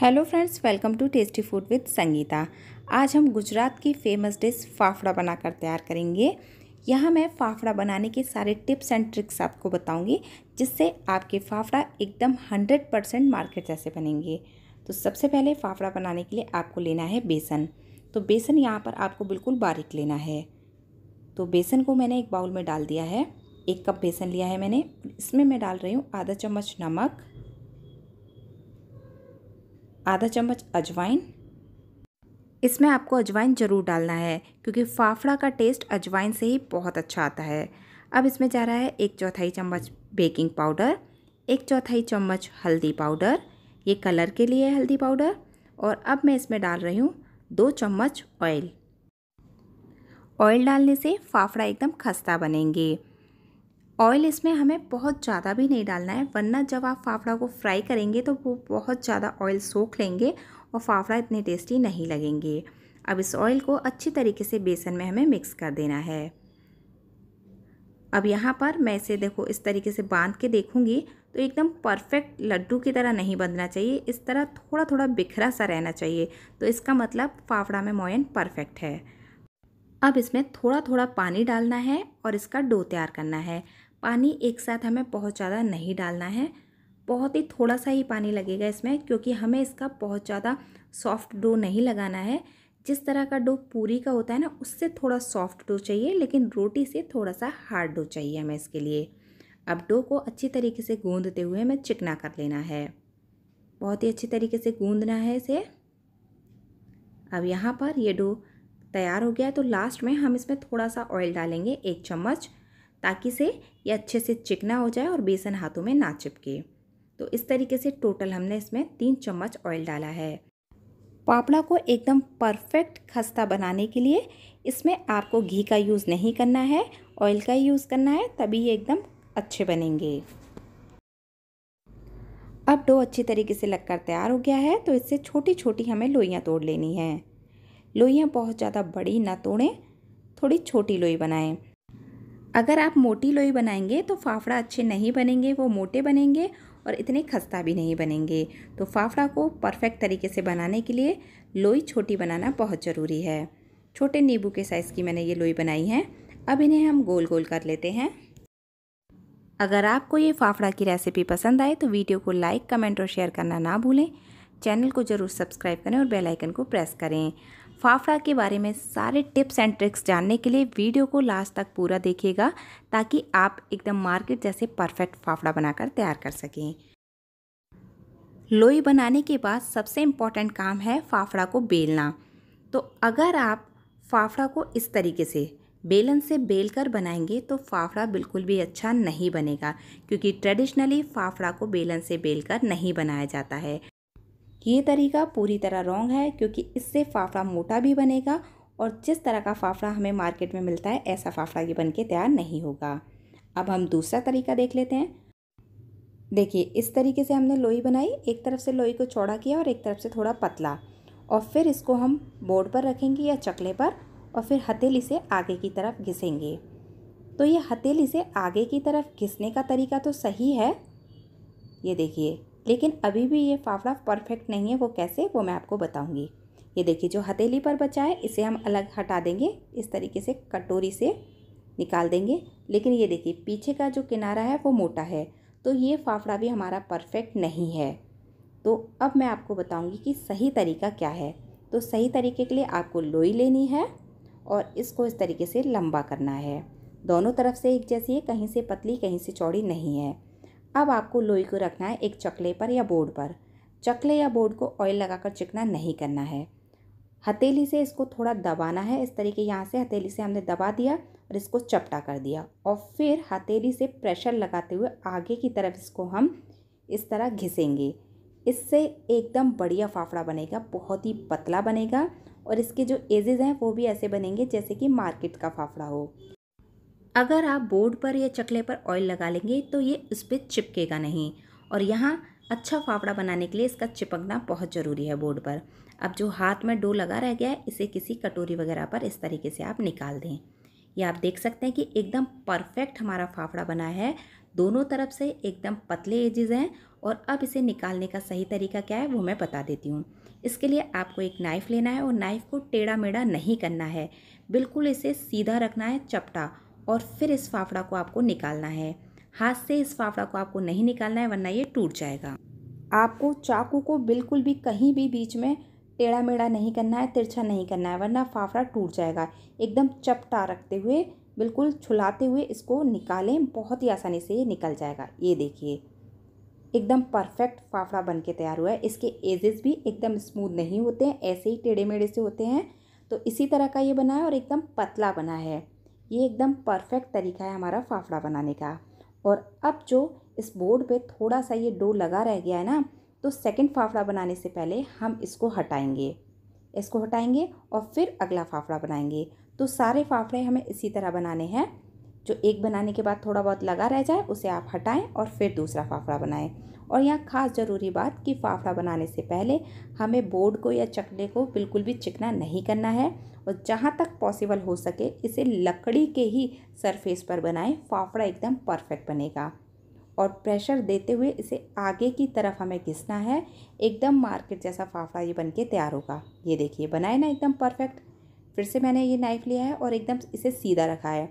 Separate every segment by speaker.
Speaker 1: hello friends welcome to tasty food with Sangeeta आज हम गुजरात की फेमस डिश फाफड़ा बनाकर तैयार करेंगे यहाँ मैं फाफड़ा बनाने के सारे टिप्स एंड ट्रिक्स आपको बताऊंगी जिससे आपके फाफड़ा एकदम हंड्रेड परसेंट मार्केट जैसे बनेंगे तो सबसे पहले फाफड़ा बनाने के लिए आपको लेना है बेसन तो बेसन यहाँ पर आपको बिल्कुल बारीक लेना है तो बेसन को मैंने एक बाउल में डाल दिया है एक कप बेसन लिया है मैंने इसमें मैं डाल रही हूँ आधा चम्मच नमक आधा चम्मच अजवाइन इसमें आपको अजवाइन ज़रूर डालना है क्योंकि फाफड़ा का टेस्ट अजवाइन से ही बहुत अच्छा आता है अब इसमें जा रहा है एक चौथाई चम्मच बेकिंग पाउडर एक चौथाई चम्मच हल्दी पाउडर ये कलर के लिए है हल्दी पाउडर और अब मैं इसमें डाल रही हूँ दो चम्मच ऑयल ऑयल डालने से फाफड़ा एकदम खस्ता बनेंगे ऑयल इसमें हमें बहुत ज़्यादा भी नहीं डालना है वरना जब आप फाफड़ा को फ्राई करेंगे तो वो बहुत ज़्यादा ऑयल सोख लेंगे और फाफड़ा इतने टेस्टी नहीं लगेंगे अब इस ऑयल को अच्छी तरीके से बेसन में हमें मिक्स कर देना है अब यहाँ पर मैं इसे देखो इस तरीके से बांध के देखूँगी तो एकदम परफेक्ट लड्डू की तरह नहीं बनना चाहिए इस तरह थोड़ा थोड़ा बिखरा सा रहना चाहिए तो इसका मतलब फाफड़ा में मोयन परफेक्ट है अब इसमें थोड़ा थोड़ा पानी डालना है और इसका डो तैयार करना है पानी एक साथ हमें बहुत ज़्यादा नहीं डालना है बहुत ही थोड़ा सा ही पानी लगेगा इसमें क्योंकि हमें इसका बहुत ज़्यादा सॉफ्ट डो नहीं लगाना है जिस तरह का डो पूरी का होता है ना उससे थोड़ा सॉफ्ट डो चाहिए लेकिन रोटी से थोड़ा सा हार्ड डो चाहिए हमें इसके लिए अब डो को अच्छी तरीके से गूंदते हुए हमें चिकना कर लेना है बहुत ही अच्छी तरीके से गूंदना है इसे अब यहाँ पर ये डो तैयार हो गया है तो लास्ट में हम इसमें थोड़ा सा ऑयल डालेंगे एक चम्मच ताकि से ये अच्छे से चिकना हो जाए और बेसन हाथों में ना चिपके तो इस तरीके से टोटल हमने इसमें तीन चम्मच ऑयल डाला है पापड़ा को एकदम परफेक्ट खस्ता बनाने के लिए इसमें आपको घी का यूज़ नहीं करना है ऑयल का ही यूज़ करना है तभी ये एकदम अच्छे बनेंगे अब डो अच्छी तरीके से लगकर तैयार हो गया है तो इससे छोटी छोटी हमें लोइयाँ तोड़ लेनी है लोइयाँ बहुत ज़्यादा बड़ी ना तोड़ें थोड़ी छोटी लोई बनाएं अगर आप मोटी लोई बनाएंगे तो फाफड़ा अच्छे नहीं बनेंगे वो मोटे बनेंगे और इतने खस्ता भी नहीं बनेंगे तो फाफड़ा को परफेक्ट तरीके से बनाने के लिए लोई छोटी बनाना बहुत ज़रूरी है छोटे नींबू के साइज़ की मैंने ये लोई बनाई है अब इन्हें हम गोल गोल कर लेते हैं अगर आपको ये फाफड़ा की रेसिपी पसंद आए तो वीडियो को लाइक कमेंट और शेयर करना ना भूलें चैनल को ज़रूर सब्सक्राइब करें और बेल आइकन को प्रेस करें फाफड़ा के बारे में सारे टिप्स एंड ट्रिक्स जानने के लिए वीडियो को लास्ट तक पूरा देखिएगा ताकि आप एकदम मार्केट जैसे परफेक्ट फाफड़ा बनाकर तैयार कर सकें लोई बनाने के बाद सबसे इम्पॉर्टेंट काम है फाफड़ा को बेलना तो अगर आप फाफड़ा को इस तरीके से बेलन से बेल कर बनाएंगे तो फाफड़ा बिल्कुल भी अच्छा नहीं बनेगा क्योंकि ट्रेडिशनली फाफड़ा को बेलन से बेल कर नहीं बनाया जाता है ये तरीका पूरी तरह रॉन्ग है क्योंकि इससे फाफड़ा मोटा भी बनेगा और जिस तरह का फाफड़ा हमें मार्केट में मिलता है ऐसा फाफड़ा ये बन के तैयार नहीं होगा अब हम दूसरा तरीका देख लेते हैं देखिए इस तरीके से हमने लोई बनाई एक तरफ से लोई को चौड़ा किया और एक तरफ से थोड़ा पतला और फिर इसको हम बोर्ड पर रखेंगे या चकले पर और फिर हथेली से आगे की तरफ घिसेंगे तो ये हथेली से आगे की तरफ घिसने का तरीका तो सही है ये देखिए लेकिन अभी भी ये फाफड़ा परफेक्ट नहीं है वो कैसे वो मैं आपको बताऊँगी ये देखिए जो हथेली पर बचा है इसे हम अलग हटा देंगे इस तरीके से कटोरी से निकाल देंगे लेकिन ये देखिए पीछे का जो किनारा है वो मोटा है तो ये फाफड़ा भी हमारा परफेक्ट नहीं है तो अब मैं आपको बताऊंगी कि सही तरीका क्या है तो सही तरीके के लिए आपको लोई लेनी है और इसको इस तरीके से लंबा करना है दोनों तरफ से एक जैसी है कहीं से पतली कहीं से चौड़ी नहीं है अब आपको लोई को रखना है एक चकले पर या बोर्ड पर चकले या बोर्ड को ऑयल लगाकर चिकना नहीं करना है हथेली से इसको थोड़ा दबाना है इस तरीके यहाँ से हथेली से हमने दबा दिया और इसको चपटा कर दिया और फिर हथेली से प्रेशर लगाते हुए आगे की तरफ इसको हम इस तरह घिसेंगे इससे एकदम बढ़िया फाफड़ा बनेगा बहुत ही पतला बनेगा और इसके जो एजेज़ हैं वो भी ऐसे बनेंगे जैसे कि मार्केट का फाफड़ा हो अगर आप बोर्ड पर या चकले पर ऑयल लगा लेंगे तो ये उस पर चिपकेगा नहीं और यहाँ अच्छा फाफड़ा बनाने के लिए इसका चिपकना बहुत ज़रूरी है बोर्ड पर अब जो हाथ में डो लगा रह गया है इसे किसी कटोरी वगैरह पर इस तरीके से आप निकाल दें ये आप देख सकते हैं कि एकदम परफेक्ट हमारा फाफड़ा बना है दोनों तरफ से एकदम पतले एजेस हैं और अब इसे निकालने का सही तरीका क्या है वो मैं बता देती हूँ इसके लिए आपको एक नाइफ़ लेना है और नाइफ़ को टेढ़ा मेढ़ा नहीं करना है बिल्कुल इसे सीधा रखना है चपटा और फिर इस फाफड़ा को आपको निकालना है हाथ से इस फाफड़ा को आपको नहीं निकालना है वरना ये टूट जाएगा आपको चाकू को बिल्कुल भी कहीं भी बीच में टेढ़ा मेढ़ा नहीं करना है तिरछा नहीं करना है वरना फाफड़ा टूट जाएगा एकदम चपटा रखते हुए बिल्कुल छुलाते हुए इसको निकालें बहुत ही आसानी से ये निकल जाएगा ये देखिए एकदम परफेक्ट फाफड़ा बन के तैयार हुआ है इसके एजेस भी एकदम स्मूथ नहीं होते हैं ऐसे ही टेढ़े मेढ़े से होते हैं तो इसी तरह का ये बना है और एकदम पतला बना है ये एकदम परफेक्ट तरीका है हमारा फाफड़ा बनाने का और अब जो इस बोर्ड पे थोड़ा सा ये डो लगा रह गया है ना तो सेकंड फाफड़ा बनाने से पहले हम इसको हटाएंगे इसको हटाएंगे और फिर अगला फाफड़ा बनाएंगे तो सारे फाफड़े हमें इसी तरह बनाने हैं जो एक बनाने के बाद थोड़ा बहुत लगा रह जाए उसे आप हटाएं और फिर दूसरा फाफड़ा बनाएं और यहाँ खास ज़रूरी बात कि फाफड़ा बनाने से पहले हमें बोर्ड को या चकले को बिल्कुल भी चिकना नहीं करना है और जहाँ तक पॉसिबल हो सके इसे लकड़ी के ही सरफेस पर बनाएं फाफड़ा एकदम परफेक्ट बनेगा और प्रेशर देते हुए इसे आगे की तरफ हमें घिसना है एकदम मार्केट जैसा फाफड़ा ये बन के तैयार होगा ये देखिए बनाए ना एकदम परफेक्ट फिर से मैंने ये नाइफ़ लिया है और एकदम इसे सीधा रखा है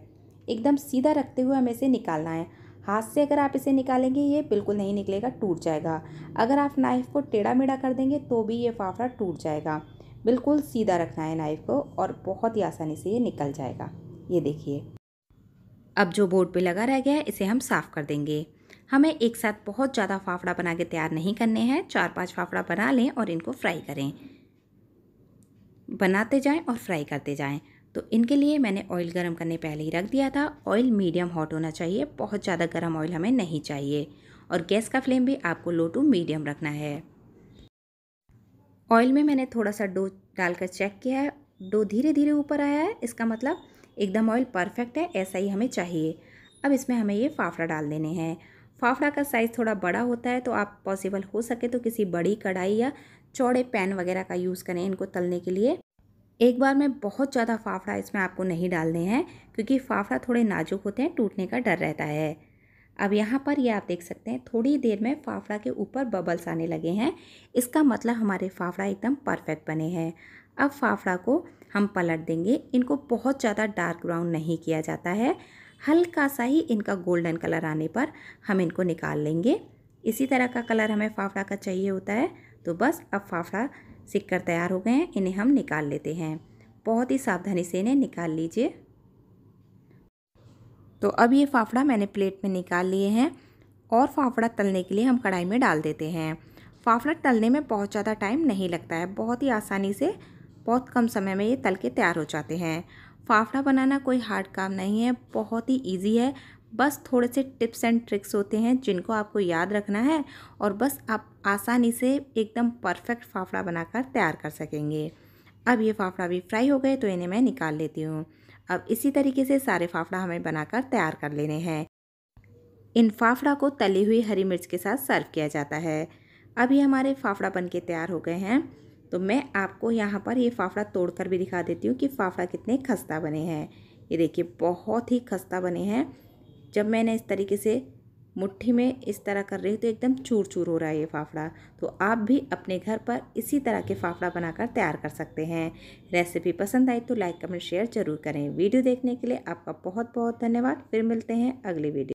Speaker 1: एकदम सीधा रखते हुए हमें इसे निकालना है हाथ से अगर आप इसे निकालेंगे ये बिल्कुल नहीं निकलेगा टूट जाएगा अगर आप नाइफ़ को टेढ़ा मेढ़ा कर देंगे तो भी ये फाफड़ा टूट जाएगा बिल्कुल सीधा रखना है नाइफ़ को और बहुत ही आसानी से ये निकल जाएगा ये देखिए अब जो बोर्ड पे लगा रह गया है इसे हम साफ़ कर देंगे हमें एक साथ बहुत ज़्यादा फाफड़ा बना के तैयार नहीं करने हैं चार पाँच फाफड़ा बना लें और इनको फ्राई करें बनाते जाएँ और फ्राई करते जाएँ तो इनके लिए मैंने ऑयल गर्म करने पहले ही रख दिया था ऑयल मीडियम हॉट होना चाहिए बहुत ज़्यादा गर्म ऑयल हमें नहीं चाहिए और गैस का फ्लेम भी आपको लो टू मीडियम रखना है ऑयल में मैंने थोड़ा सा डो डालकर चेक किया है डो धीरे धीरे ऊपर आया है इसका मतलब एकदम ऑयल परफेक्ट है ऐसा ही हमें चाहिए अब इसमें हमें ये फाफड़ा डाल देने हैं फाफड़ा का साइज़ थोड़ा बड़ा होता है तो आप पॉसिबल हो सके तो किसी बड़ी कढ़ाई या चौड़े पैन वगैरह का यूज़ करें इनको तलने के लिए एक बार में बहुत ज़्यादा फाफड़ा इसमें आपको नहीं डालने हैं क्योंकि फाफड़ा थोड़े नाजुक होते हैं टूटने का डर रहता है अब यहाँ पर ये आप देख सकते हैं थोड़ी देर में फाफड़ा के ऊपर बबल्स आने लगे हैं इसका मतलब हमारे फाफड़ा एकदम परफेक्ट बने हैं अब फाफड़ा को हम पलट देंगे इनको बहुत ज़्यादा डार्क ब्राउन नहीं किया जाता है हल्का सा ही इनका गोल्डन कलर आने पर हम इनको निकाल लेंगे इसी तरह का कलर हमें फाफड़ा का चाहिए होता है तो बस अब फाफड़ा सिक्कर तैयार हो गए हैं इन्हें हम निकाल लेते हैं बहुत ही सावधानी से इन्हें निकाल लीजिए तो अब ये फाफड़ा मैंने प्लेट में निकाल लिए हैं और फाफड़ा तलने के लिए हम कढ़ाई में डाल देते हैं फाफड़ा तलने में बहुत ज़्यादा टाइम नहीं लगता है बहुत ही आसानी से बहुत कम समय में ये तल के तैयार हो जाते हैं फाफड़ा बनाना कोई हार्ड काम नहीं है बहुत ही ईजी है बस थोड़े से टिप्स एंड ट्रिक्स होते हैं जिनको आपको याद रखना है और बस आप आसानी से एकदम परफेक्ट फाफड़ा बनाकर तैयार कर सकेंगे अब ये फाफड़ा भी फ्राई हो गए तो इन्हें मैं निकाल लेती हूँ अब इसी तरीके से सारे फाफड़ा हमें बनाकर तैयार कर लेने हैं इन फाफड़ा को तली हुई हरी मिर्च के साथ सर्व किया जाता है अब ये हमारे फाफड़ा बन के तैयार हो गए हैं तो मैं आपको यहाँ पर ये फाफड़ा तोड़कर भी दिखा देती हूँ कि फाफड़ा कितने खस्ता बने हैं ये देखिए बहुत ही खस्ता बने हैं जब मैंने इस तरीके से मुट्ठी में इस तरह कर रही हूँ तो एकदम चूर चूर हो रहा है ये फाफड़ा तो आप भी अपने घर पर इसी तरह के फाफड़ा बनाकर तैयार कर सकते हैं रेसिपी पसंद आई तो लाइक कमेंट शेयर जरूर करें वीडियो देखने के लिए आपका बहुत बहुत धन्यवाद फिर मिलते हैं अगली वीडियो